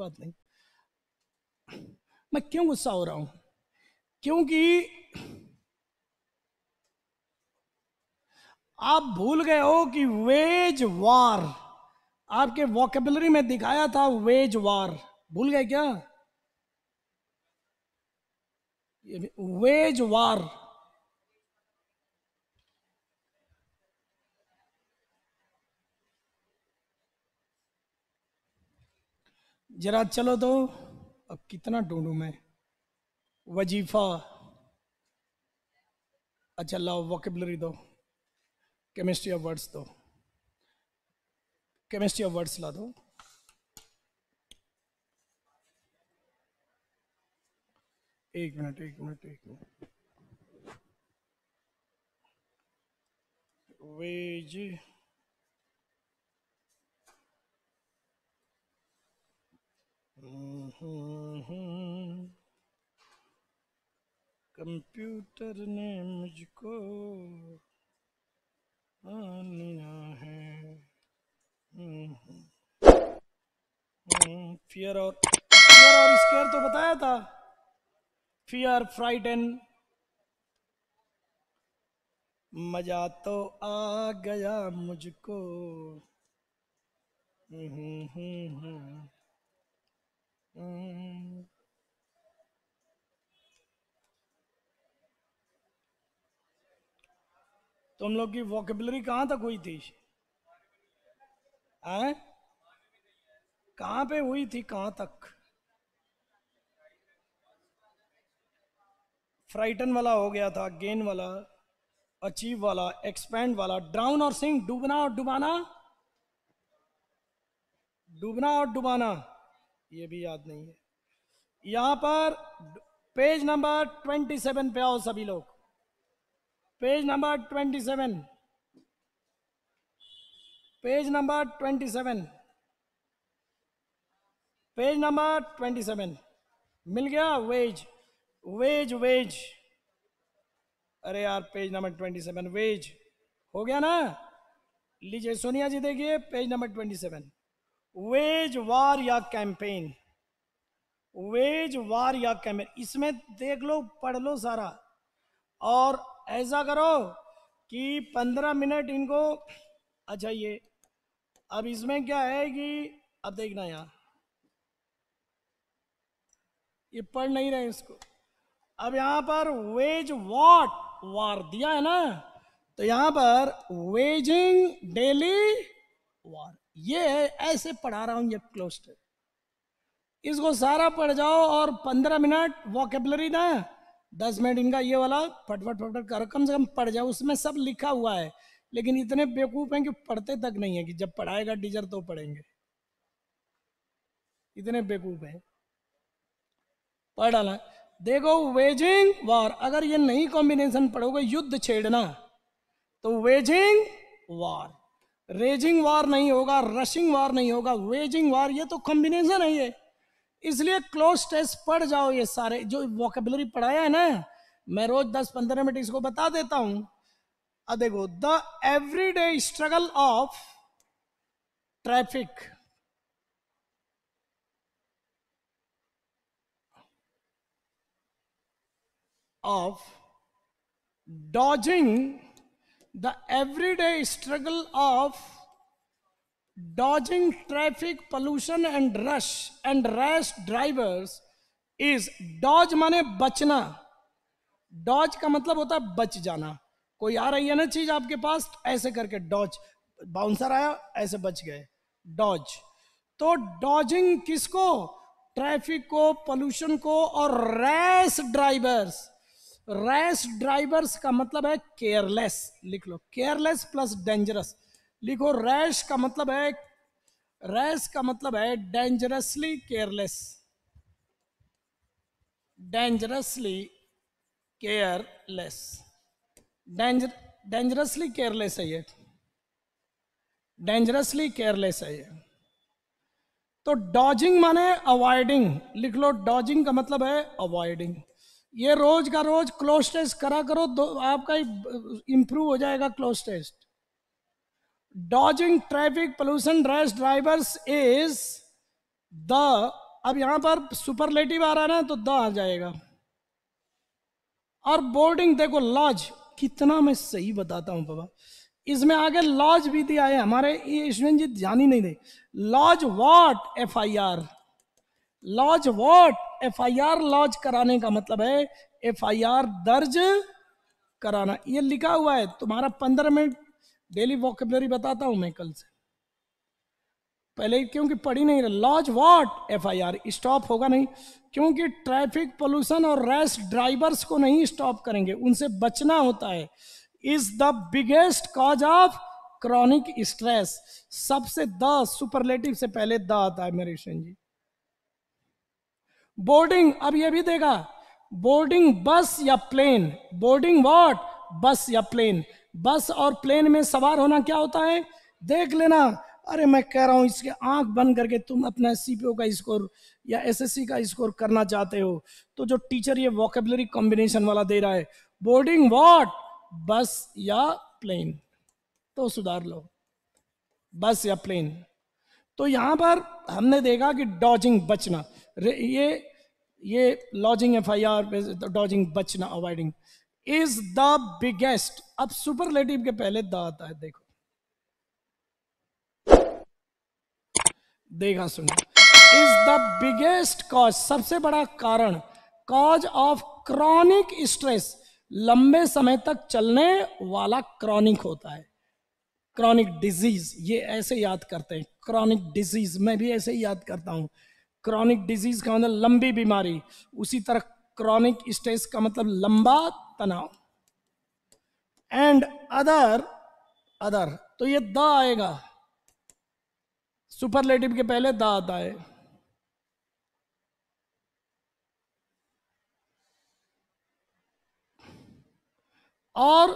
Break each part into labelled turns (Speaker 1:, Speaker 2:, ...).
Speaker 1: बात नहीं मैं क्यों गुस्सा हो रहा हूं क्योंकि आप भूल गए हो कि वेज वार आपके वॉकेबलरी में दिखाया था वेज वार भूल गए क्या वेज वार जरा चलो तो अब कितना ढूंढू मैं वजीफा अच्छा लाओ वॉकेबलरी दो केमिस्ट्री ऑफ वर्ड्स दो केमिस्ट्री ऑफ वर्ड्स ला दो एक मिनट एक मिनट एक मिनट वेज हम्म, हम्म, हम्म। कंप्यूटर ने मुझको आनिया है फियर और फियर और स्केयर तो बताया था फियर फ्राइडन मजा तो आ गया मुझको हम्म हम्म हम्म हम्म। तुम लोग की वॉकेबलरी कहां तक हुई थी हैं कहां पे हुई थी कहां तक फ्राइटन वाला हो गया था गेन वाला अचीव वाला एक्सपैंड वाला ड्राउन और सिंह डूबना और डुबाना डूबना और डुबाना ये भी याद नहीं है यहां पर पेज नंबर 27 पे आओ सभी लोग page number 27 page number 27 page number 27 मिल गया वेज वेज वेज अरे यार पेज नंबर 27 वेज हो गया ना लीजिए सोनिया जी देखिए पेज नंबर 27 वेज वार या कैंपेन वेज वार या कैंपेन इसमें देख लो पढ़ लो सारा और ऐसा करो कि पंद्रह मिनट इनको अच्छा ये अब इसमें क्या है कि अब देखना यार ये पढ़ नहीं रहे इसको अब यहां पर वेज वॉट वार दिया है ना तो यहां पर वेजिंग डेली वार ये है ऐसे पढ़ा रहा हूं ये क्लोस्टर इसको सारा पढ़ जाओ और पंद्रह मिनट वॉकेबलरी ना दस मिनट इनका ये वाला फटफट फटफट कर कम से कम पढ़ जाओ उसमें सब लिखा हुआ है लेकिन इतने बेवकूफ हैं कि पढ़ते तक नहीं है कि जब पढ़ाएगा टीचर तो पढ़ेंगे इतने बेवकूफ हैं पढ़ डाला देखो वेजिंग वार अगर ये नहीं कॉम्बिनेशन पढ़ोगे युद्ध छेड़ना तो वेजिंग वार रेजिंग वार नहीं होगा रशिंग वार नहीं होगा वेजिंग वार ये तो कॉम्बिनेशन है ये इसलिए क्लोज टेस्ट पढ़ जाओ ये सारे जो वॉकेबलरी पढ़ाया है ना मैं रोज दस पंद्रह मिनट इसको बता देता हूं अब देखो the everyday struggle of traffic of dodging the everyday struggle of dodging traffic pollution and rush and rash drivers is dodge माने बचना डॉज का मतलब होता है बच जाना कोई आ रही है ना चीज आपके पास तो ऐसे करके डॉज बाउंसर आया ऐसे बच गए डॉज तो डॉजिंग किसको ट्रैफिक को पोल्यूशन को और रैश ड्राइवर्स रैश ड्राइवर्स का मतलब है केयरलेस लिख लो केयरलेस प्लस डेंजरस लिखो रैश का मतलब है रैश का मतलब है dangerously careless dangerously careless danger dangerously careless है ये डेंजरसली केयरलेस है ये तो डॉजिंग माने अवॉइडिंग लिख लो डॉजिंग का मतलब है अवॉइडिंग ये रोज का रोज क्लोज टेस्ट करा करो दो आपका इंप्रूव हो जाएगा cloze test dodging traffic pollution rash drivers is the अब यहां पर सुपरलेटिव आ रहा है ना तो द आ जाएगा और बोर्डिंग देखो लॉज कितना मैं सही बताता हूं बाबा इसमें आगे लॉज भी दिया है हमारे ईश्वर जी ध्यान ही नहीं दे lodge what F I R lodge what FIR launch कराने का मतलब है एफआईआर दर्ज कराना ये लिखा हुआ है तुम्हारा पंद्रह मिनट डेली वॉकेबलरी बताता हूं मैं कल से पहले क्योंकि पढ़ी नहीं रहा lodge what F I R stop होगा नहीं क्योंकि ट्रैफिक पोल्यूशन और रैश ड्राइवर्स को नहीं स्टॉप करेंगे उनसे बचना होता है is the biggest cause of chronic stress सबसे द सुपरलेटिव से पहले द आता है मेरे जी बोर्डिंग अब ये भी देगा बोर्डिंग बस या प्लेन बोर्डिंग वॉट बस या प्लेन बस और प्लेन में सवार होना क्या होता है देख लेना अरे मैं कह रहा हूं इसके आंख बंद करके तुम अपना सीपीओ का स्कोर या एसएससी का स्कोर करना चाहते हो तो जो टीचर ये वॉकेबलरी कॉम्बिनेशन वाला दे रहा है बोर्डिंग वॉट बस या प्लेन तो सुधार लो बस या प्लेन तो यहां पर हमने देखा कि डॉजिंग बचना ये ये lodging F I R dodging बचना अवॉइडिंग इज द बिगेस्ट अब सुपरलेटिव के पहले द आता है देखो देखा सुनो इज द बिगेस्ट कॉज सबसे बड़ा कारण कॉज ऑफ क्रॉनिक स्ट्रेस लंबे समय तक चलने वाला क्रॉनिक होता है क्रॉनिक डिजीज ये ऐसे याद करते हैं क्रॉनिक डिजीज मैं भी ऐसे ही याद करता हूं क्रॉनिक डिजीज का मतलब लंबी बीमारी उसी तरह क्रॉनिक स्ट्रेस का मतलब लंबा तनाव एंड अदर अदर तो ये द आएगा सुपरलेटिव के पहले द आता है और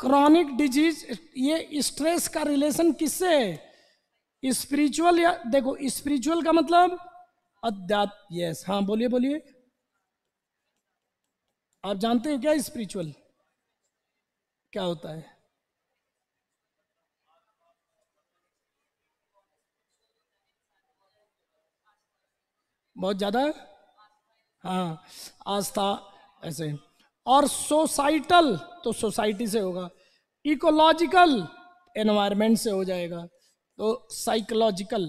Speaker 1: क्रॉनिक डिजीज ये स्ट्रेस का रिलेशन किससे है स्पिरिचुअल या देखो स्पिरिचुअल का मतलब अध्यात्म यस हाँ बोलिए बोलिए आप जानते हैं क्या स्पिरिचुअल क्या होता है बहुत ज्यादा हाँ आस्था ऐसे और सोसाइटल तो सोसाइटी से होगा इकोलॉजिकल एनवायरमेंट से हो जाएगा तो psychological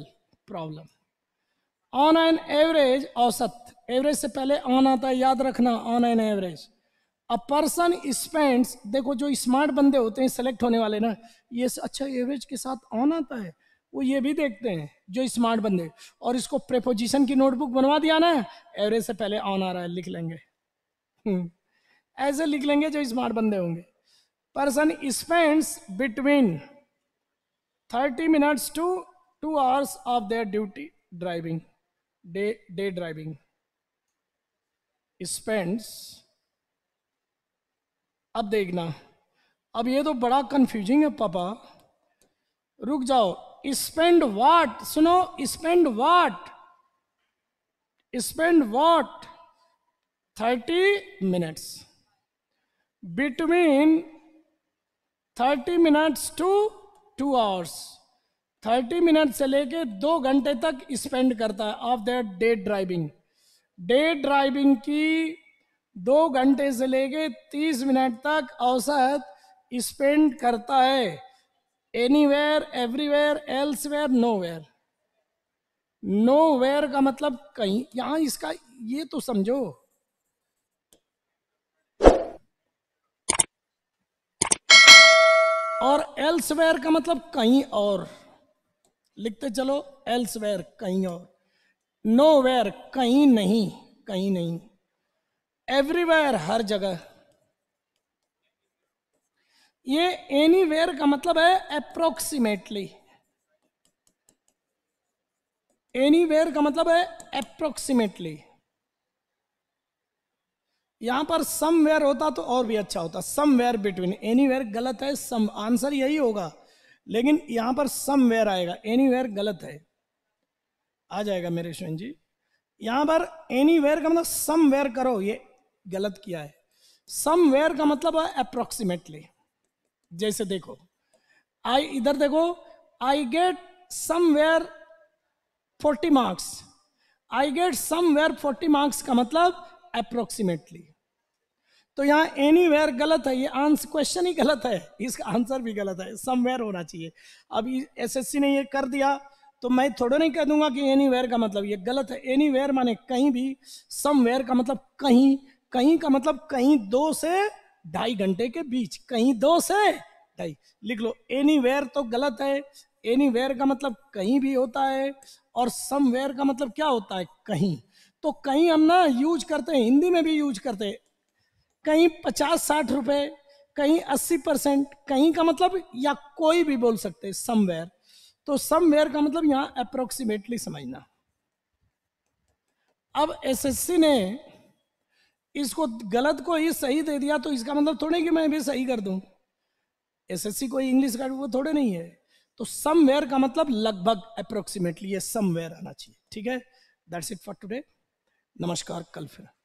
Speaker 1: problem on an average औसत एवरेज से पहले ऑन आता है याद रखना on an average a person spends देखो जो स्मार्ट बंदे होते हैं सेलेक्ट होने वाले ना ये अच्छा एवरेज के साथ ऑन आता है वो ये भी देखते हैं जो स्मार्ट बंदे और इसको प्रेपोजिशन की नोटबुक बनवा दिया ना एवरेज से पहले ऑन आ रहा है लिख लेंगे हम्म, ऐसे लिख लेंगे जो स्मार्ट बंदे होंगे person spends between 30 minutes to 2 hours of their duty driving day day driving spends अब देखना अब ये तो बड़ा कंफ्यूजिंग है पापा रुक जाओ स्पेंड वाट सुनो spend what spend what thirty minutes between thirty minutes to two hours thirty minute से लेके दो घंटे तक स्पेंड करता है of that day driving day driving की दो घंटे से लेके तीस मिनट तक औसत स्पेंड करता है anywhere everywhere elsewhere nowhere nowhere का मतलब कहीं यहाँ इसका ये तो समझो और एल्सवेयर का मतलब कहीं और लिखते चलो एल्सवेयर कहीं और नो वेयर कहीं नहीं कहीं नहीं एवरीवेयर हर जगह ये एनी वेयर का मतलब है अप्रोक्सीमेटली एनी वेयर का मतलब है अप्रोक्सीमेटली यहां पर वेयर होता तो और भी अच्छा होता somewhere between anywhere गलत है सम आंसर यही होगा लेकिन यहां पर सम वेयर आएगा एनी वेयर गलत है आ जाएगा मेरे स्वयं जी यहां पर एनी वेयर का मतलब सम वेयर करो ये गलत किया है सम वेयर का मतलब है अप्रोक्सीमेटली जैसे देखो आई इधर देखो I get where forty marks I get where forty marks का मतलब अप्रोक्सीमेटली तो यहाँ एनी गलत है ये आंसर क्वेश्चन ही गलत है इसका आंसर भी गलत है समवेयर होना चाहिए अब एसएससी ने ये कर दिया तो मैं थोड़ा नहीं कह दूंगा कि एनी का मतलब ये गलत है एनी माने कहीं भी समवेयर का मतलब कहीं कहीं का मतलब कहीं दो से ढाई घंटे के बीच कहीं दो से ढाई लिख लो एनी तो गलत है एनी का मतलब कहीं भी होता है और समवेयर का मतलब क्या होता है कहीं तो कहीं हम ना यूज करते हैं हिंदी में भी यूज करते हैं कहीं पचास साठ रुपए कहीं अस्सी परसेंट कहीं का मतलब या कोई भी बोल सकते समवेयर तो समवेयर का मतलब यहाँ अप्रोक्सीमेटली समझना अब एसएससी ने इसको गलत को ही सही दे दिया तो इसका मतलब थोड़े कि मैं भी सही कर दू एसएससी कोई इंग्लिश का वो थोड़े नहीं है तो समवेयर का मतलब लगभग अप्रोक्सीमेटली समवेयर आना चाहिए ठीक है दैट्स इट फॉर टुडे नमस्कार कल फिर